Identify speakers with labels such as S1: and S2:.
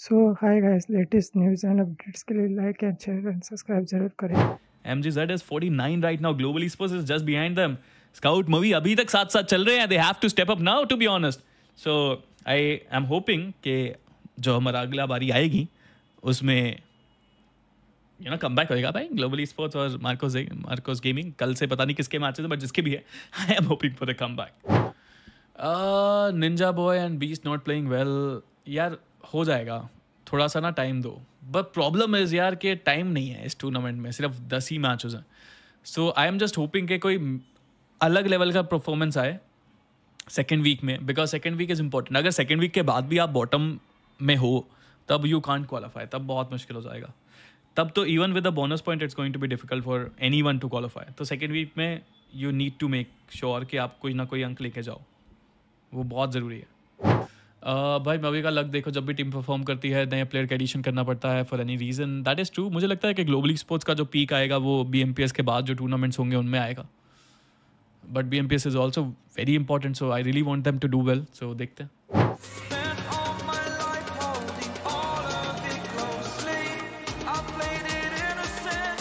S1: so hi guys latest news and updates के लिए like and share and subscribe जरूर करें M is forty right now global sports is just behind them scout movie अभी तक साथ साथ चल रहे हैं they have to step up now to be honest so I am hoping कि जो हमारा अगला बारी आएगी उसमें यू नो कम बैक होएगा भाई ग्लोबल स्पोर्ट्स और मार्कोस मार्कोस गेमिंग कल से पता नहीं किसके मैचेस बट जिसके भी है I am hoping for the come back ninja boy and beast not playing well यार हो जाएगा थोड़ा सा ना टाइम दो बट प्रॉब्लम इज़ यार के टाइम नहीं है इस टूर्नामेंट में सिर्फ दस ही मैचेस हैं so I am just hoping कि कोई अलग लेवल का परफॉर्मेंस आए सेकेंड वीक में because second week is important अगर सेकेंड वीक के बाद भी आप बॉटम में हो तब यू कॉन्ट क्वालिफाई तब बहुत मुश्किल हो जाएगा तब तो even with a bonus point it's going to be difficult for anyone to qualify तो सेकेंड वीक में you need to make sure कि आप कोई ना कोई अंक लेके जाओ वो बहुत ज़रूरी है भाई मवी का लक देखो जब भी टीम परफॉर्म करती है नए प्लेयर का एडिशन करना पड़ता है for any reason that is true मुझे लगता है कि ग्लोबली स्पोर्ट्स का जो पीक आएगा वो बी के बाद जो टूर्नामेंट्स होंगे उनमें आएगा but B M P S is also very important so I really want them to do well so देखते हैं